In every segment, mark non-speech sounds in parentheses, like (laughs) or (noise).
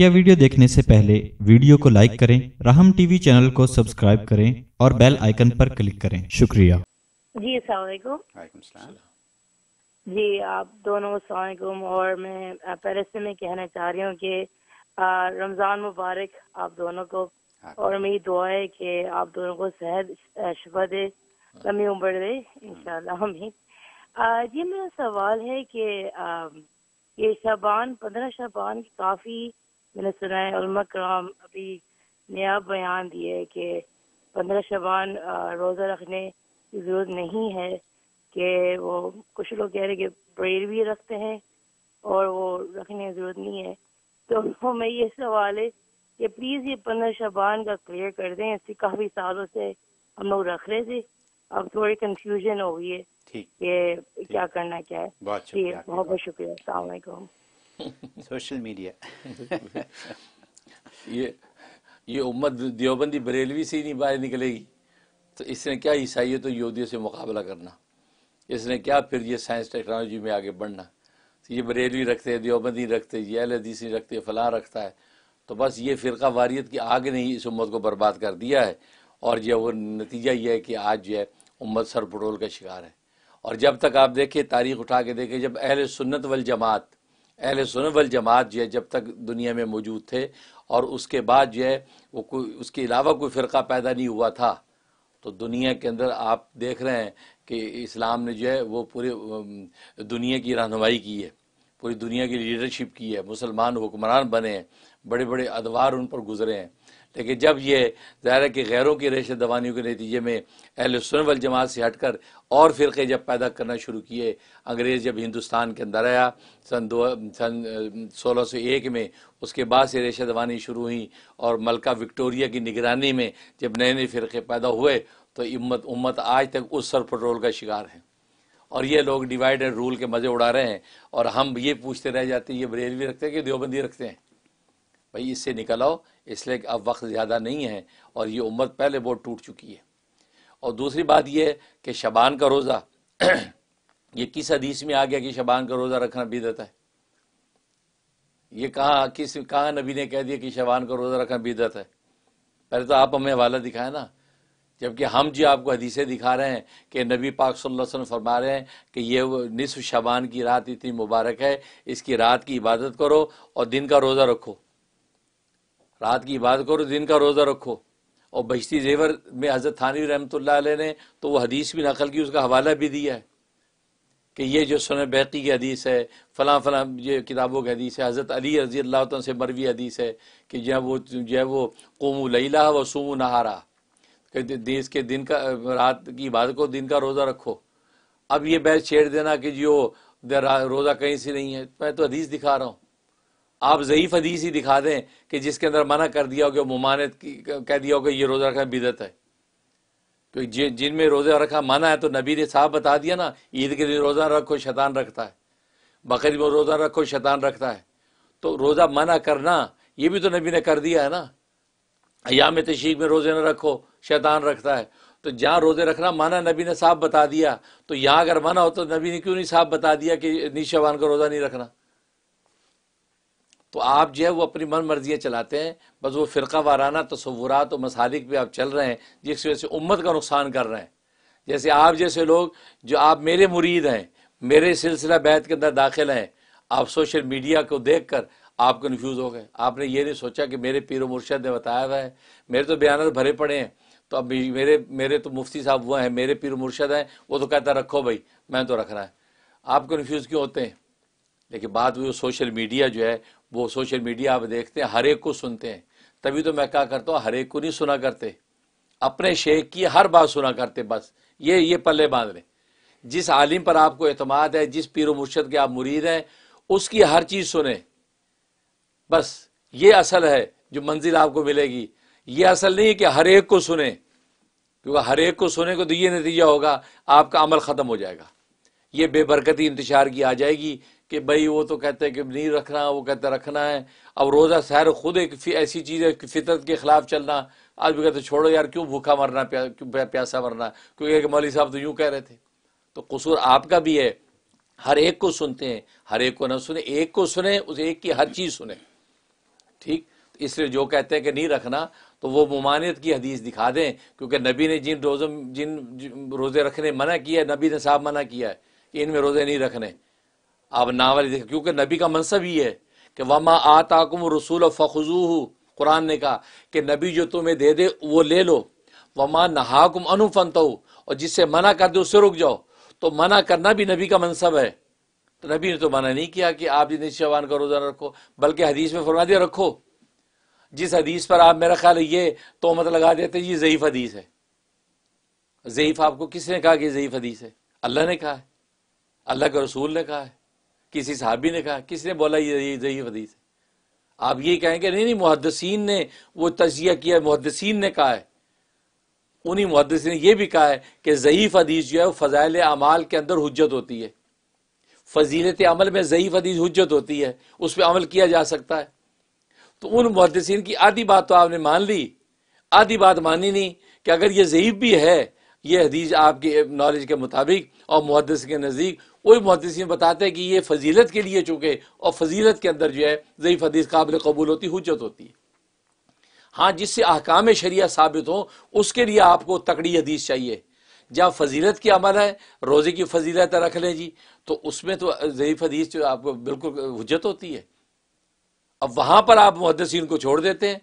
मुख्य वीडियो देखने से पहले वीडियो को लाइक करें राहम टीवी चैनल को सब्सक्राइब करें और बेल आइकन पर क्लिक करें शुक्रिया जी असलकुम जी आप दोनों असलकुम और मैं पहले से मैं कहना चाह रही हूँ कि रमज़ान मुबारक आप दोनों को हाँ। और मेरी दुआ है कि आप दोनों को सेहत शुभ दे लम्बी उम्र दे इन हमें जी मेरा सवाल है कि ये शबान पंद्रह शबान काफ़ी मैंने सुना है कराम अभी नया बयान दिए कि पंद्रह शबान रोज़ा रखने की ज़रूरत नहीं है कि वो कुछ लोग कह रहे कि ब्रेड भी रखते हैं और वो रखने की ज़रूरत नहीं है तो (laughs) मैं ये सवाल है कि प्लीज़ ये पंद्रह शबान का क्लियर कर दें इससे काफ़ी सालों से हम लोग रख रहे थे अब थोड़ी कंफ्यूजन हो गई है कि क्या करना क्या है बहुत बहुत शुक्रिया अलैक्म सोशल मीडिया (laughs) ये ये उम्मत देवबंदी बरेलवी से ही नहीं बाहर निकलेगी तो इसने क्या ईसाइयत तो यहूदियों से मुकाबला करना इसने क्या फिर ये साइंस टेक्नोलॉजी में आगे बढ़ना तो ये बरेलवी रखते हैं देवबंदी रखते हैं ये अलहदीसी रखते हैं फलां रखता है तो बस ये फ़िरका वारियत की आग ने ही इस उम्मत को बर्बाद कर दिया है और जो वो नतीजा ये है कि आज जो है उम्मत सर पटोल का शिकार है और जब तक आप देखें तारीख उठा के देखें जब अहल सुन्नत वल जमात अहल वल जमात जो है जब तक दुनिया में मौजूद थे और उसके बाद जो है वो कोई उसके अलावा कोई फ़िरका पैदा नहीं हुआ था तो दुनिया के अंदर आप देख रहे हैं कि इस्लाम ने जो है वो पूरे दुनिया की रहनमाई की है पूरी दुनिया की लीडरशिप की है मुसलमान हुक्मरान बने हैं बड़े बड़े अदवार उन पर गुजरे हैं लेकिन जब ये ज़ाहिर है कि गैरों की रेश दवानियों के नतीजे में अहल सुनवल जमात से हट कर और फ़िरके जब पैदा करना शुरू किए अंग्रेज़ जब हिंदुस्तान के अंदर आया सन दो सन सोलह सौ एक में उसके बाद से रेशा दवानी शुरू हुई और मलका विक्टोरिया की निगरानी में जब नए नए फ़िरके पैदा हुए तो इम्मत उम्मत आज तक उस सर पेट्रोल का शिकार है और ये लोग डिवाइड एंड रूल के मज़े उड़ा रहे हैं और हम ये पूछते रह जाते हैं ये बरेलवी रखते हैं कि देवबंदी रखते हैं भाई इससे निकल आओ इसलिए अब वक्त ज़्यादा नहीं है और ये उम्मत पहले बहुत टूट चुकी है और दूसरी बात यह है कि शबान का रोज़ा (clears throat) ये किस हदीस में आ गया कि शबान का रोज़ा रखना बिदत है ये कहाँ किस कहाँ नबी ने कह दिया कि शबान का रोज़ा रखना बिदत है पहले तो आप हमें हवाला दिखाए ना जबकि हम जी आपको हदीसें दिखा रहे हैं कि नबी पाक सल्लल्लाहु अलैहि वसल्लम फरमा रहे हैं कि ये निसफ शबान की रात इतनी मुबारक है इसकी रात की इबादत करो और दिन का रोज़ा रखो रात की इबादत करो दिन का रोज़ा रखो और बशती जेवर में हज़रत थानवी रहमत ने तो वह हदीस भी नकल की उसका हवाला भी दिया है कि ये जो सुन बैती की हदीस है फ़लाँ फ़लाँ ये किताबों की हदीस है हज़रत अली रजी अल्लाह से मरवी हदीस है कि जब वो जो है वो कोमू लैला व सूमू नहारा देश के दिन का रात की इबादत को दिन का रोज़ा रखो अब ये बहस छेड़ देना कि जी रोज़ा कहीं से नहीं है मैं तो हदीस दिखा रहा हूँ आप ज़यीफ़ हदीस ही दिखा दें कि जिसके अंदर मना कर दिया हो कि ममानत की कह दिया हो कि ये रोज़ा रखना बिदत है क्योंकि तो जिनमें रोज़ा रखा माना है तो नबी ने साहब बता दिया ना ईद के दिन रोज़ा रखो शैतान रखता है बकरीद में रोज़ा रखो शैतान रखता है तो रोज़ा मना करना ये भी तो नबी ने कर दिया है ना अयाम तशीक में रोज़े न रखो शैतान रखता है तो जहाँ रोज़े रखना माना नबी ने साफ बता दिया तो यहाँ अगर माना हो तो नबी ने क्यों नहीं साफ बता दिया कि नीशवान का रोज़ा नहीं रखना तो आप जो है वो अपनी मन मर्जियाँ चलाते हैं बस वो फिर वाराना तस्वुरा और मसालिक पे आप चल रहे हैं जिस वजह से उम्मत का नुकसान कर रहे हैं जैसे आप जैसे लोग जो आप मेरे मुरीद हैं मेरे सिलसिला बैत के अंदर दाखिल हैं आप सोशल मीडिया को देख कर आप कन्फ्यूज हो गए आपने ये नहीं सोचा कि मेरे पीर मुर्शद ने बताया हुआ है मेरे तो बयान भरे पड़े हैं तो अब मेरे मेरे तो मुफ्ती साहब हुआ है मेरे पीर मुर्शद हैं वो तो कहता रखो भाई मैं तो रख रहा है आप कन्फ्यूज़ क्यों होते हैं लेकिन बात हुई सोशल मीडिया जो है वो सोशल मीडिया आप देखते हैं हर एक को सुनते हैं तभी तो मैं क्या करता हूँ हर एक को नहीं सुना करते अपने शेख की हर बात सुना करते बस ये ये पल्ले बांध रहे जिस आलिम पर आपको अतमाद है जिस पीर मुर्शद के आप मुरीद हैं उसकी हर चीज़ सुने बस ये असल है जो मंजिल आपको मिलेगी ये असल नहीं है कि हर एक को सुने क्योंकि हर एक को सुने को तो ये नतीजा होगा आपका अमल ख़त्म हो जाएगा ये बेबरकती इंतजार की आ जाएगी कि भाई वो तो कहते हैं कि नहीं रखना वो कहते रखना है अब रोज़ा शहर ख़ुद एक ऐसी चीज़ है कि फितरत के ख़िलाफ़ चलना आज भी कहते छोड़ो यार क्यों भूखा मरना प्या, क्यों प्यासा मरना क्योंकि एक मौली साहब तो यूँ कह रहे थे तो कसूर आपका भी है हर एक को सुनते हैं हर एक को ना सुने एक को सुने उस एक की हर चीज़ सुने ठीक तो इसलिए जो कहते हैं कि नहीं रखना तो वो ममानियत की हदीस दिखा दें क्योंकि नबी ने जिन रोज़ों जिन रोज़े रखने मना किया है नबी ने साहब मना किया है कि इनमें रोज़े नहीं रखने आप नावल देखें क्योंकि नबी का मनसब ही है कि वमा आताकुम रसूल फ़खजू कुरान ने कहा कि नबी जो तुम्हें दे दे वो ले लो वमा नहाकुम अनुफनता और जिससे मना कर दो उससे रुक जाओ तो मना करना भी नबी का मनसब है तो नबी ने तो मना नहीं किया कि आप जितने शवान का रोज़ा रखो बल्कि हदीस में फरमा दिया रखो जिस हदीस पर आप मेरा ख्याल ये तोहमत लगा देते ये ज़यीफ़ हदीस है ज़यीफ़ आपको किसने कहा कि ज़यीफ़ हदीस है अल्लाह ने कहा है अल्लाह के रसूल ने कहा है किसी साहबी ने कहा किसने बोला ये ज़यीफ़ हदीस है आप ये कहेंगे नहीं नहीं मुहदसिन ने वो तजिया किया मुहदसिन ने कहा है उन्हीं मुहदसिन ने यह भी कहा है कि ज़यीफ़ हदीस जो है वो फ़जाइल अमाल के अंदर हजत होती है फजीलत अमल में ज़यीफ़ हदीस हजत होती है उस पर अमल किया जा सकता है तो उन मुहदसिन की आधी बात तो आपने मान ली आधी बात मानी नहीं कि अगर ये ज़यीफ़ भी है ये हदीस आपके नॉलेज के मुताबिक और मुहदस के नज़दीक वही मुहदसिन बताते हैं कि ये फजीलत के लिए चूँकि और फजीलत के अंदर जो है ज़यीफ़ हदीस काबिल कबूल होती हजत होती है हाँ जिससे अहकाम शरिया साबित हो उसके लिए आपको तकड़ी हदीस चाहिए जहाँ फजीलत की अमल है रोज़े की फजीलत रख लें जी तो उसमें तो ज़यीफ़ हदीस जो आपको बिल्कुल हजत होती है अब वहाँ पर आप मुहदसिन को छोड़ देते हैं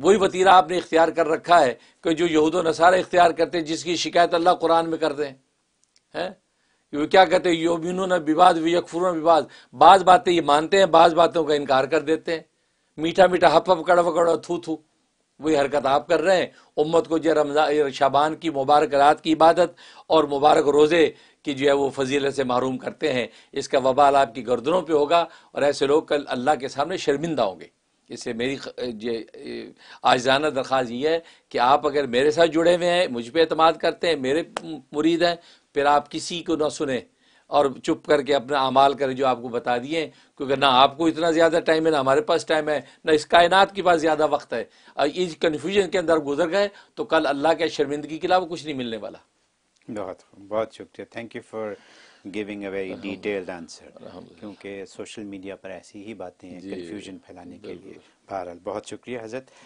वही वतीरा आपने इख्तियार कर रखा है कि जो यहूद नसारा इख्तियार करते हैं जिसकी शिकायत अल्लाह कुरान में करते हैं हैं वो क्या कहते हैं योमिन विवाद यकफुर विवाद बाज़ बातें ये मानते हैं बाज़ बातों का इनकार कर देते हैं मीठा मीठा हप हप कड़व कड़व थू थू वही हरकत आप कर रहे हैं उम्मत को जो रमज़ान शाबान की मुबारक रात की इबादत और मुबारक रोज़े की जो है वो फजीलत से महरूम करते हैं इसका वबाल आपकी गर्दनों पे होगा और ऐसे लोग कल अल्लाह के सामने शर्मिंदा होंगे इससे मेरी आजाना दरख्वास ये है कि आप अगर मेरे साथ जुड़े हुए हैं मुझ पर अतमाद करते हैं मेरे मुरीद हैं फिर आप किसी को ना सुने और चुप करके अपना अमाल करें जो आपको बता दिए क्योंकि ना आपको इतना ज़्यादा टाइम है ना हमारे पास टाइम है ना इस कायनात के पास ज़्यादा वक्त है इस कन्फ्यूजन के अंदर गुजर गए तो कल अल्लाह के शर्मिंदगी के अलावा कुछ नहीं मिलने वाला बहुत बहुत शुक्रिया thank you for giving a very detailed answer क्योंकि सोशल मीडिया पर ऐसी ही बातें हैं कन्फ्यूजन फैलाने के लिए बहरहाल बहुत शुक्रिया हजरत